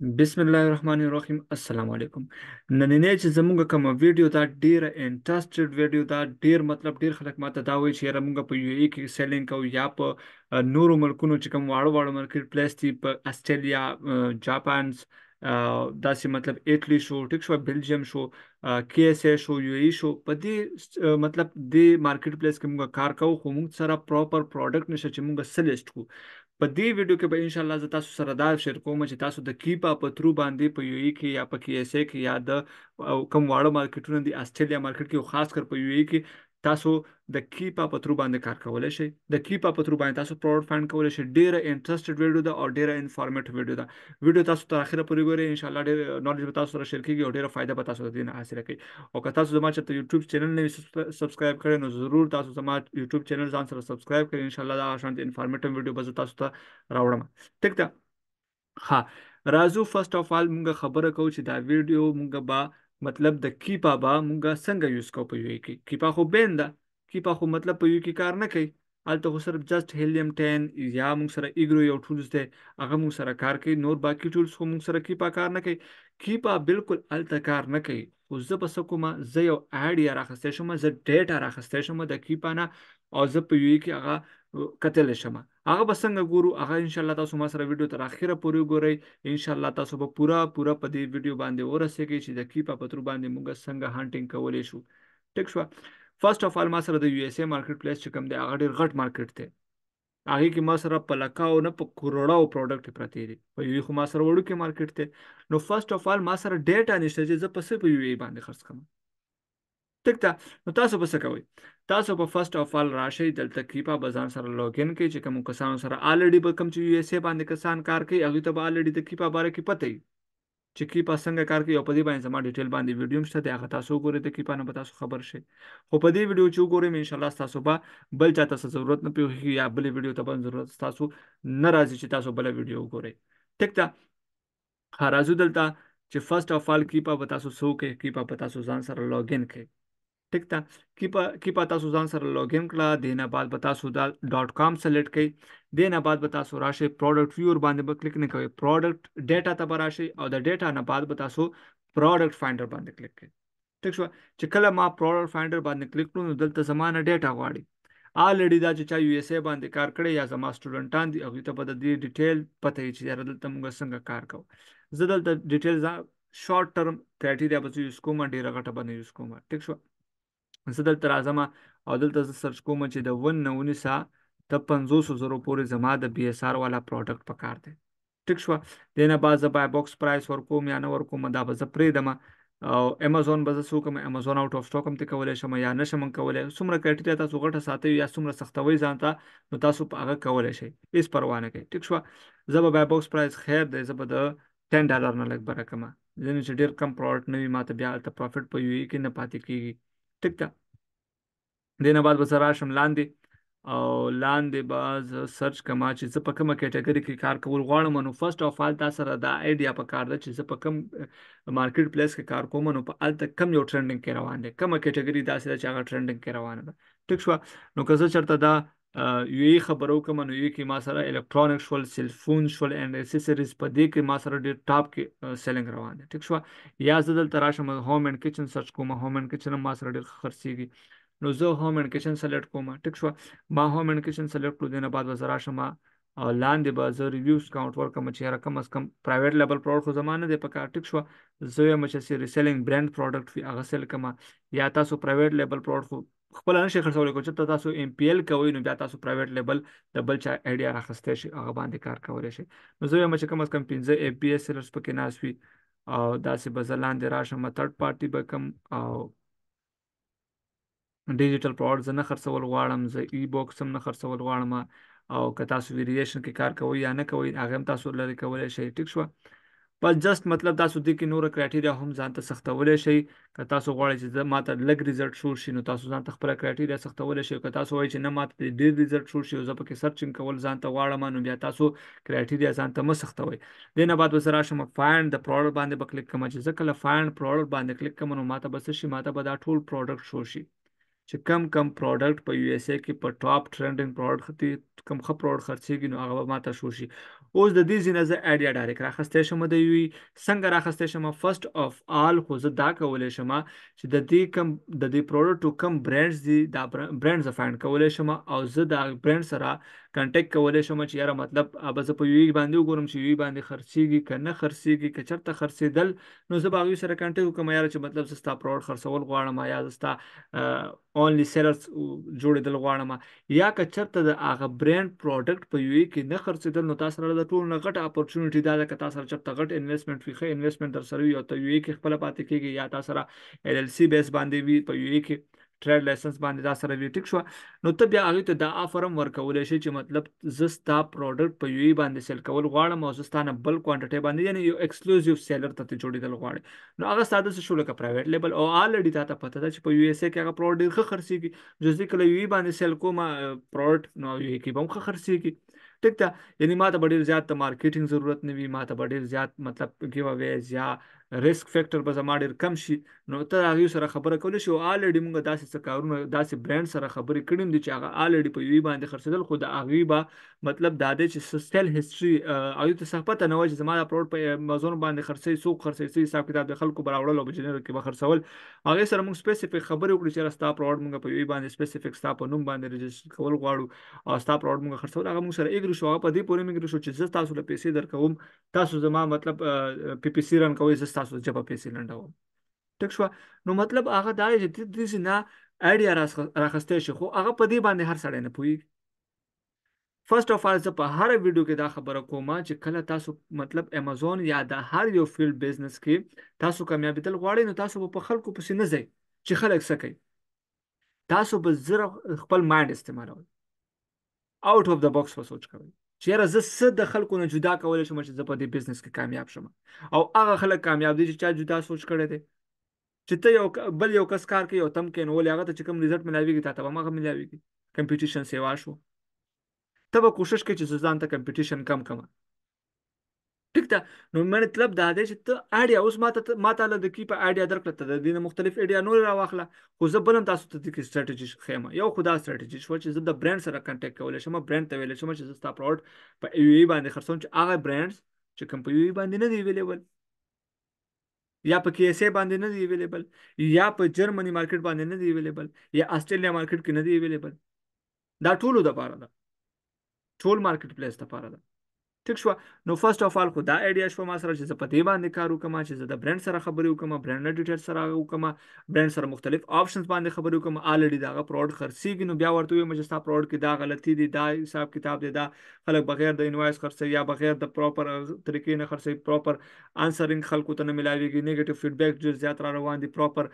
بسم الله الرحمن الرحیم السلام علیکم نننې چې زموږ کوم ویډیو دا ډیره انټرېسټډ ویډیو دا ډیر مطلب ډیر خلک ماته دا وایي چې موږ په یو ای کې سیلینګ کوو یا په نورو ملکونو چې کوم واړو واړو مارکیټ پلیس دی په استرالیا جاپانس دا سي مطلب ایتلی شو ټیک شو بلجیم شو کی اس ای شو یو ای شو په دې مطلب د مارکیټ پلیس کې موږ کار کوو خو موږ سره پراپر پروډکټ نشه چې موږ سلیکټ کو په دې ویډیو کې به ان شاء الله تاسو سره دا شیر کوم چې تاسو د کیپا په ترو باندې په یو ای کې یا په کی اس ای کې یا د کم واړه مارکیټونو دی استرالیا مارکیټ کې خاص کر په یو ای کې تاسو د کریپا په تر باندې کار کولای شئ د کریپا په تر باندې تاسو پراوډ فاند کولای شئ ډیره انټرېسټډ ویډیو ده او ډیره انفارمیټیو ویډیو ده ویډیو تاسو تر اخره پورې ګورئ ان شاء الله ډیر نالج به تاسو سره شریک کیږي او ډیره فائدہ به تاسو دین حاصل کړئ او که تاسو زما چې یوټیوب چینل نه سبسکرایب کړئ نو ضرور تاسو زما یوټیوب چینل ځان سره سبسکرایب کړئ ان شاء الله دا شانت انفارمیټیو ویډیو به تاسو ته راوړم ټیک ده ها راځو فرست اف آل مونږه خبره کوو چې دا ویډیو مونږه با مطلب د کیپا با مونږه څنګه یوز کوو په یو کې کیپا خو بیندا کیپا خو مطلب په یو کې کار نه کوي الته خو صرف جست هیلیم 10 یا مونږ سره ایګرو یو ټولز ته هغه مونږ سره کار کوي نور باقی ټولز خو مونږ سره کیپا کار نه کوي کیپا بالکل الته کار نه کوي خو زه په سکوما زه یو اډ یا راخسته شم زه ډیټا راخسته شم د کیپا نه او زه په یو کې هغه کتل شم هغه به څنګه ګورو هغه ان شاء الله تاسو ما سره ویډیو تر اخره پورې وګورئ ان شاء الله تاسو به پورا پورا په دې ویډیو باندې ورسېږئ چې د کیپا پتر باندې موږ څنګه هانټینګ کولای شو ټیک شو فرست اف ال ما سره د یو اس ای مارکیټ پلیس چې کوم دی هغه ډیر غټ مارکیټ دی هغه کې ما سره په لکاو نه په کروڑاو پروډکټ پرتی دي په یو خو ما سره وړو کې مارکیټ ته نو فرست اف ال ما سره ډیټا نشته چې زه په څه په یو باندې خرڅ کوم ټیک ده نو تاسو به څه کوئ تاسو په فرست اف ال راشئ دلته کریپا بازار سره لاګین کړئ چې کوم کسانو سره الریډي به کوم چې یو ایس ای باندې کسان کار کوي هغه ته به الریډي د کریپا باره کې پته چې کریپا څنګه کار کوي او په دې باندې زما ډیټیل باندې ویډیو مشته دی هغه تاسو وګورئ د کریپا نه به تاسو خبر شئ خو په دې ویډیو چې وګورئ ان شاء الله تاسو به بل چاته څه ضرورت نه پیږي یا بل ویډیو ته به ضرورت تاسو نه راځي چې تاسو بل ویډیو وګورئ ټیک ده خارازو دلته چې فرست اف ال کریپا به تاسو سو کې کریپا به تاسو ځان سره لاګین کړئ ټیک تا کیپا کیپا تاسو ځان سره لوګین کړه دینه بعد به تاسو .com سلیکټ کړئ دینه بعد به تاسو راشه پروډکټ ویور باندې به کلیک نه کوئ پروډکټ ډیټا ته به راشي او د ډیټا نه بعد به تاسو پروډکټ فایندر باندې کلیک کړئ ټیک شو چې کله ما پروډکټ فایندر باندې کلیک کړو نو دلته زمانه ډیټا غواړي آلریډي دا چې چا یو ایس ای باندې کار کړی یا زما سټوډنټان دي هغه ته به د دې ډیټیل پته وي چې یار دلته موږ څنګه کار کوو زه دلته ډیټیل شارټ ټرم کرایټیریا به یوز کوم ډیره غټه باندې یوز کوم ټیک شو زه دلته راځم او دلته زه سرچ کوم چې د ون نه ونیسه د پنځوسو زرو پورې زما د بي اس آر والا پروډکټ پکار دی ټیک شوه دینه باز به باکس پرایس ورکوم یا نه ورکوم دا به زه پرېږدم او امازون به زه څوک هم امازون اوټ اف سټاک هم ته کولی شم یا نشم هم کولی څومره کرټیریا تاسو غټه ساتئ یا څومره سختوي ځان ته نو تاسو په هغه کولی شئ هېڅ پروا نه کوي ټیک شوه زه به بای باکس پرایس خیر دی زه به د ټین ډالر نه لږ به راکمه ځینې چې ډېر کم پروډکټ نه وي ما ته بیا هلته پروفټ په یو ای e کې نه پاتې کېږي ټیک ده دینه بعد به زه راشم لاندې او لاندې به زه سرچ کوم چې زه په کومه کیټګوري کې کار کول غواړم نو فرست اف آل تاسو سره دا ایډیا په کار ده چې زه په کوم مارکیټ پلیس کې کار کوم نو په الته کم یو ټرندینګ کې روان دي کومه کیټګوري داسې ده چې هغه ټرندینګ کې روانه ده ټیک شو نو که زه چرته دا یو ای خبرو کوم نو یو کې ما سره الکترونیک شول سیل فون شول ان اسیسریز په دې کې ما سره ډېر ټاپ کې سیلینګ روان دي ټیک شو یا زه دلته راشم هوم اند کچن سرچ کوم هوم اند کچن ما سره ډېر خرڅيږي نو زه هوم اند کچن سلیکټ کوم ټیک شو ما هوم اند کچن سلیکټ کړو دنه بعد وزرا شم او لاندې به زه ریویوز کاونټ ورکم چې هر کم از کم پرایویټ لیول پروډکټ خو زمانه دی په کار ټیک شو زه یم چې ریسیلینګ برانډ پروډکټ وی هغه سیل کما یا تاسو پرایویټ لیول پروډکټ خپل نه شي خرڅول کو چې تاسو ایم پی ایل کوئ نو بیا تاسو پرایویټ لیبل د بل چا ایډیا راخسته شي هغه باندې کار کولای شي نو زه یم چې کم از کم 15 ایم پی ایس سیلرز پکې ناس وي او داسې بزلان دی راشم تھرد پارټي به کم او ډیجیټل پروډکټس نه خرڅول غواړم زه ای بوکس هم نه خرڅول غواړم او که تاسو ویریشن کې کار کوئ یا نه کوئ هغه هم تاسو لري کولای شئ ټیک شو بل جست مطلب تاسو د کې نور کرایټیریا هم ځان ته سختولې شي که تاسو غواړئ چې ما ته لګ ریزلټ شو شي نو تاسو ځان ته خپل کرایټیریا سختولې شي که تاسو وایئ چې نه ما ته ډیر ریزلټ شو شي او زه پکې سرچینګ کول ځان ته غواړم نو بیا تاسو کرایټیریا ځان ته مسختوي دینه بعد وسره شم فایند د پروډکټ باندې به کلیک کوم چې ځکه له فایند پروډکټ باندې کلیک کوم نو ماته بس شي ماته به دا ټول پروډکټ شو شي چې کم کم پروډکټ په یو ایس ای کې په ټاپ ټرندینګ پروډکټ کم خپ پروډکټ خرڅيږي نو هغه ماته شو شي اوس د دې زینه زه اډیا ډایرک راخسته شم د یوي څنګه راخسته شم فرست اف آل خو زه دا کولای شم چې د دې کم د دې پروډکټ کم برانډز دي دا برانډز افاین کولای شم او زه دا برانډ سره کانټیکټ کولای شم چې یاره مطلب به زه په یوې باندې وګورم چې یوې باندې خرڅیږي که نه خرڅیږي که چېرته خرڅېدل نو زه به هغوی سره کانټیکټ وکړم یاره چې مطلب زه ستا پروډ خرڅول غواړم یا زه ستا اونلی سیلرز جوړېدل غواړم یا که چېرته د هغه برینډ پروډکټ په یوې کې نه خرڅېدل نو تاسو سره د ټولو نه غټه اپورچونټي دا ده که تاسو سره چېرته غټ انویسټمنټ وي ښه انویسټمنټ در سره وي او ته یوې کې خپله پاتې کېږي یا تاسو سره ال ال سی بیس باندې وي په یوې کې ټریډ لایسنس باندې دا سره وی ټیک شو نو ته بیا هغه ته دا افرم ورکولې شي چې مطلب زستا پروډکټ په یو ای باندې سیل کول غواړم او زستانه بل کوانټټي باندې یعنی یو ایکسکلوزیو سیلر ته جوړیدل غواړم نو هغه ساده څه شو لکه پرایویټ لیبل او الریډي تاسو پته ده چې په یو ایس ای کې هغه پروډکټ ډیر ښه خرڅيږي جزې کله یو ای باندې سیل کوم پروډکټ نو یو ای کې به هم ښه خرڅيږي ټیک ده یعنی ما ته ډیر زیات مارکیټینګ ضرورت نه وي ما ته ډیر زیات مطلب گیو اویز یا ریسک فیکٹر به زما ډیر کم شي نو ته هغه سره خبره کول شي او الډي موږ داسې څه کارونه داسې برند سره خبرې کړم دي چې هغه الډي په یوې باندې خرڅېدل خو د هغه با مطلب دا دی چې سټیل هیستوري او ته څه پته نه وای چې زما د پروډ په امازون باندې خرڅې سو خرڅې سي حساب کتاب د خلکو براوړل او بجنر کې به خرڅول هغه سره موږ سپیسیفیک خبرې وکړو چې راستا پروډ موږ په یوې باندې سپیسیفیک ستا په نوم باندې ريجستره کول غواړو او ستا پروډ موږ خرڅول هغه موږ سره اګری شو هغه په دې پورې موږ شو چې تاسو له پیسې درکوم تاسو زما مطلب پی پی سی رن کوي تاسو جبه پیسې لنډوم ټیک شو نو مطلب هغه دا چې د دې نه اډیا راخسته شي خو هغه په دې باندې هر سړی نه پوي فرست اف ال زه په هر ویډیو کې دا خبره کوم چې کله تاسو مطلب امازون یا د هر یو فیلډ بزنس کې تاسو کامیابی تل غواړئ نو تاسو په خلکو پسې نه ځئ چې خلک سکي تاسو به زر خپل مایند استعمالوي اوټ اف د باکس په سوچ کوئ چې یاره زه څه د خلکو نه جدا کولی شم چې زه په دې بزنس کې کامیاب شم او هغه خلک کامیاب دي چې چا جدا سوچ کړی دی چې ته یو بل یو کس کار کوي او تم کینول هغه ته چې کوم ریزلټ ملاويږي تا ته هغه ملاويږي کمپټیشن سیوا شو ته به کوشش کوي چې ځان ته کمپټیشن کم کمه ټیک ده نو مې مطلب دا دی چې ته اډیا اوس ماته ماته له د کی په اډیا درکړه ته د دې مختلف اډیا نور راواخله خو زه بلم تاسو ته د کی ستراتیجی خیمه یو خدا ستراتیجی شو چې زه د برانډ سره کنټیکټ کولای شم برانډ ته ویل شم چې زه ستاسو پروډ په یو ای باندې خرڅوم چې هغه برانډز چې کوم په یو ای باندې نه دی اویلیبل یا په کیسه باندې نه دی اویلیبل یا په جرمني مارکیټ باندې نه دی اویلیبل یا استرالیا مارکیټ کې نه دی اویلیبل دا ټولو د پاره ده ټول مارکیټ پلیس د پاره ده ټیک شو نو فرست اف ال خو دا ایډیا شو ما سره چې زه په دې باندې کار وکم چې زه د برند سره خبرې وکم برند اډیټر سره وکم برند سره مختلف آپشنز باندې خبرې وکم الریډي دا پروډ خرڅیږي نو بیا ورته وایم چې ستا پروډ کې دا غلطي دي دا حساب کتاب دی دا خلک بغیر د انوایس خرڅي یا بغیر د پراپر طریقې نه خرڅي پراپر انسرینګ خلکو ته نه ملاويږي نیگیټیو فیډبیک ډیر زیات را روان دي پراپر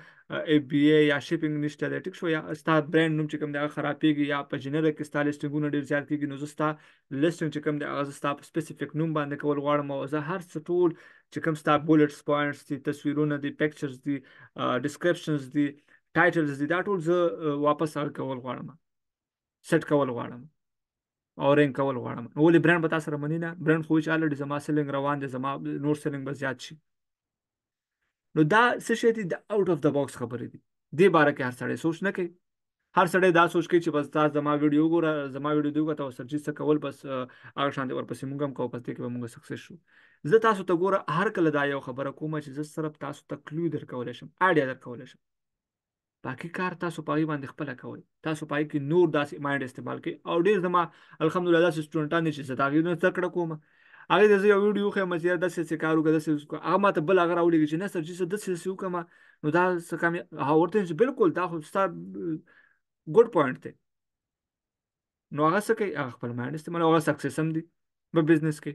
ای بی ای یا شیپینګ نشته دی ټیک شو یا ستا برند نوم چې کوم دا خرابېږي یا په جنریک کې ستا لیستینګونه ډیر زیات کیږي نو زستا لیستینګ چې کوم دی هغه زستا سپیسیفیک نوم باندې کول غواړم او زه هر څه ټول چې کوم ستا بولټس پوینټس دي تصویرونه دي پکچرز دي ډسکرپشنز دي ټایټلز دي دا ټول زه واپس هغه کول غواړم سیټ کول غواړم او رینک کول غواړم ولې برند به تاسو سره منی نه برند خو چې الډي زما سیلینګ روان دي زما نور سیلینګ به زیات شي نو دا څه شی دي د اوټ اف د باکس خبرې دي دې باره کې هر سړی سوچ نه کوي هر سړی دا سوچ کوي چې بس تاسو زما ویډیو ګوره زما ویډیو دی وکړه او سرچ څه کول بس هغه شان ورپسې مونږ هم کوو پس دې کې به مونږ سکسس شو زه تاسو ته ګوره هر کله دا یو خبره کوم چې زه صرف تاسو ته کلو درکولی شم اډیا درکولی شم باقي کار تاسو پای باندې خپل کوي تاسو پای کې نور داسې مایند استعمال کوي او ډیر زما الحمدلله داسې سټوډنټان چې زه تاغي نه څکړه کوم هغه د یو ویډیو خو مزه داسې څه کارو کې داسې کو هغه ماته بل هغه راولې چې نه سر چې داسې څه وکم نو دا څه کم هاورته بالکل دا خو ستاسو ګډ پوینټ دی نو هغه څه کوي هغه خپل مایند استعمال هغه سکسس هم دی په بزنس کې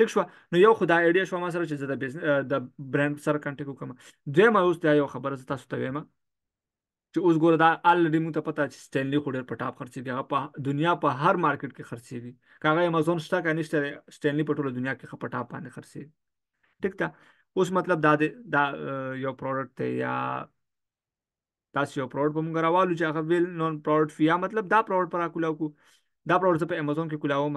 ټیک شو نو یو خدای ایډیا شو ما سره چې زه د بزنس د برند سره کانټیکټ وکم دوی ما اوس دا یو خبره تاسو ته وایم چې اوس ګوره دا الریډي موږ ته پته چې سټینلی خو ډېر په ټاپ خرڅېږي هغه په دنیا په هر مارکیټ کې خرڅېږي کاغه امازون شته که نشته سټینلی په ټوله دنیا کې په ټاپ باندې خرڅېږي ټیک ده اوس مطلب دا دا یو پروډکټ دی یا تاسو یو پروډ به موږ راوالو چې هغه ویل نون پروډ فیا مطلب دا پروډ پر راکولاو کو دا پروډ په امازون کې کولاوم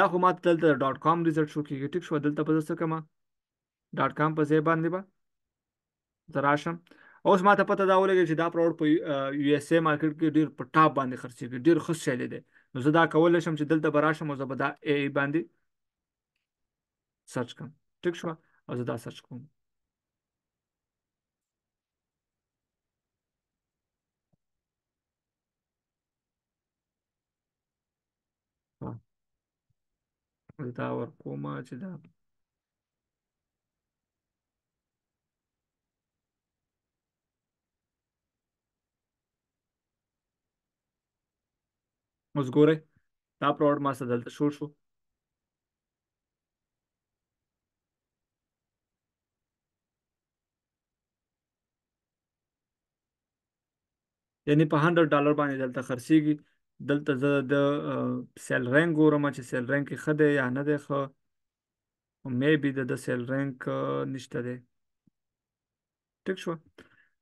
دا خو ماته دلته ډاټ کام ریزلټ شو کیږي ټیک شو دلته په څه کما ډاټ کام په ځای باندې به زراشم اوس ماته پته دا ولګی چې دا پروډ په یو ایس ای مارکیټ کې ډیر په ټاپ باندې خرڅیږي ډیر ښه شیلې ده نو زه دا کولای شم چې دلته براشم او زه به دا ای باندې سرچ کوم ټیک شو او زه دا سرچ کوم دا ورکومه چې دا اوس ګورئ دا پروډ ما سره دلته شور شو یعنی په 100 ډالر باندې دلته خرڅیږي دلته زه د سیل رنګ ګورم چې سیل رنګ کې ښه دی یا نه دی ښه مې بي د سیل رنګ نشته دی ټیک شو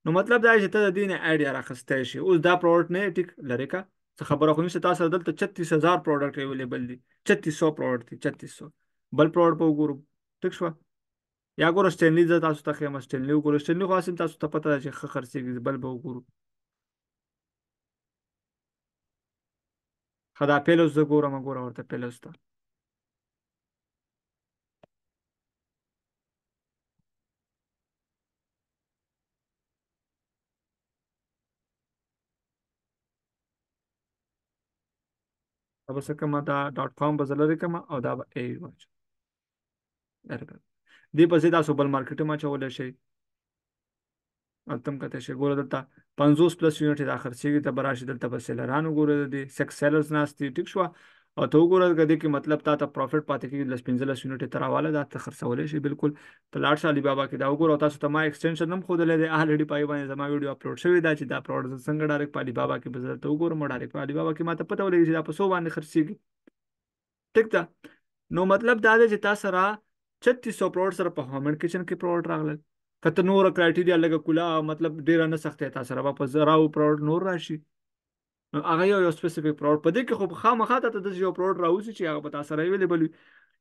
نو مطلب دا چې ته د دې نه ایډیا راخستی شي اوس دا پروډکټ نه ټیک لري کا څه خبره خو نشته تاسو دلته 36000 پروډکټ اویلیبل دي 3300 پروډکټ دي 3300 بل پروډکټ په وګورو ټیک شو یا ګورو سټنلی زه تاسو ته خیم سټنلی وګورو سټنلی خو تاسو ته پته ده چې ښه خرڅېږي بل به وګورو ښه دا پیلوس زه ګورم ګوره ورته پیلوس ته به څه کومه دا ډاټ کام به زه لرې کومه او دا به ای واچوم دې پسې تاسو بل مارکیټ هم اچولی شئ تم کته شي ګوره دلته 50 پلس یونټ د اخر سیګ ته براشي دلته په سیلران وګوره د سکس سیلرز ناشتي ټیک شو او ته وګوره کدې کې مطلب تا ته پروفټ پاتې کیږي لس 15 یونټ ته راواله دا ته خرڅولې شي بالکل ته لاړ شې علي بابا کې دا وګوره تاسو ته ما ایکستنشن هم خودلې دی الریډي پای باندې زما ویډیو اپلوډ شوی دا چې دا پروډکټ څنګه ډایرکټ علي بابا کې بزر ته وګوره مړه ډایرکټ علي بابا کې ماته پته ولګي چې دا په 100 باندې خرڅيږي ټیک ده نو مطلب دا دی چې تاسو را 3600 پروډکټ سره په هومن کچن کې پروډکټ راغلل کته نور کرایټیریا لګه کولا مطلب ډیر نه سخت ته سره واپس راو پروډ نور راشي هغه یو یو سپیسیفیک پروډ پدې کې خو خامخا ته د یو پروډ راوځي چې هغه په تاسو سره ویلیبل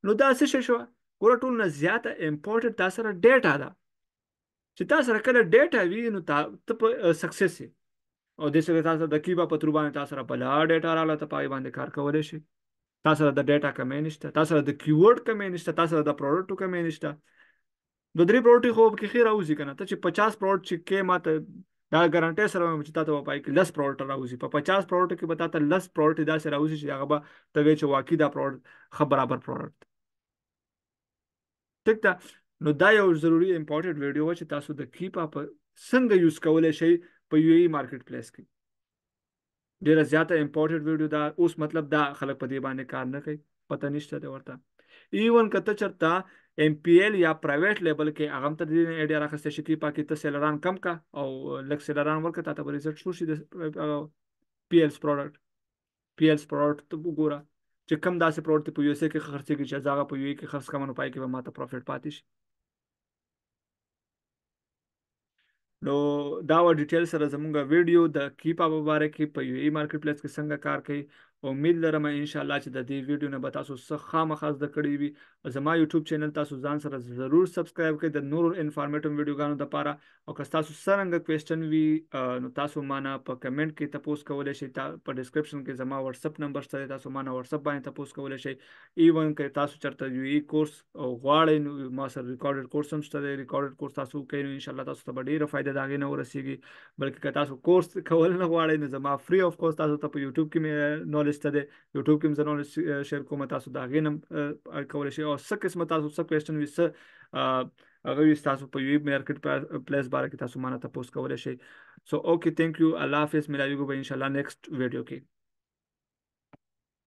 نو دا څه شو ګوره ټول نه زیاته امپورټنت تاسو سره ډیټا ده چې تاسو سره کله ډیټا وی نو تاسو په سکسس او د څه تاسو د کیبا پتر باندې تاسو سره په لا ډیټا رااله ته پای باندې کار کولای شي تاسو سره د ډیټا کمینشته تاسو سره د کیورډ کمینشته تاسو سره د پروډکټ کمینشته دوه درې پروډکټ خو به خیر راوځي کنه ته چې 50 پروډکټ چې کې ماته دا ګارانټي سره مې چې تاسو پای کې 10 پروډکټ راوځي په 50 پروډکټ کې به تاسو 10 پروډکټ دا سره راوځي چې هغه به ته وې چې واقعي دا پروډکټ خبر برابر پروډکټ ټیک ده نو دا یو ضروری امپورټنت ویډیو و چې تاسو د کیپ اپ څنګه یوز کولای شئ په یو ای مارکیټ پلیس کې ډیر زیاته امپورټنت ویډیو دا اوس مطلب دا خلک په دې باندې کار نه کوي پته نشته دا ورته ایون کته چرته ام پی ایل یا پرایویټ لیبل کې هغه تر دې نه ایډیا راخسته شي کې پاکي ته سیلران کم کا او لک سیلران ورکه تاسو به ریزلټ شو شي د پی ایلز پروډکټ پی ایلز پروډکټ وګوره چې کم داسې پروډکټ په یو اس کې خرڅ کې چې ځاګه په یو کې خرڅ کمنو پای کې به ماته پروفیټ پاتې شي نو دا و ډیټیل سره زمونږ ویډیو د کیپ اپ مبارک په یو ای مارکیټ پلیس کې څنګه کار کوي امید لرم ان شاء الله چې د دې ویډیو نه به تاسو څه خامخا زده کړی وي زما یوټیوب چینل تاسو ځان سره ضرور سبسکرایب کړئ د نورو انفارمیټیو ویډیوګانو لپاره او که تاسو څنګه کوېشن وي نو تاسو مانه په کمنټ کې تاسو کولای شئ په ډسکرپشن کې زما واتس اپ نمبر شته تاسو مانه واتس اپ باندې تاسو کولای شئ ایون که تاسو چرته یو ای کورس غواړئ نو ما سره ریکارډډ کورس هم شته ریکارډډ کورس تاسو کوي نو ان شاء الله تاسو ته ډیره فائدہ دا غي نه ورسیږي بلکې که تاسو کورس کول نه غواړئ نو زما فری اف کورس تاسو ته په یوټیوب کې مې نالج نالج ته دی یوټیوب کې هم زه نالج شیر کوم تاسو دا غینم کولای شئ او څه قسمه تاسو څه کوېشن وي څه هغه وي تاسو په یوټیوب مارکیټ پلیس باره کې تاسو مانه تاسو کولای شئ سو اوکے تھینک یو الله حافظ ملاویږو به ان شاء الله نیکسټ ویډیو کې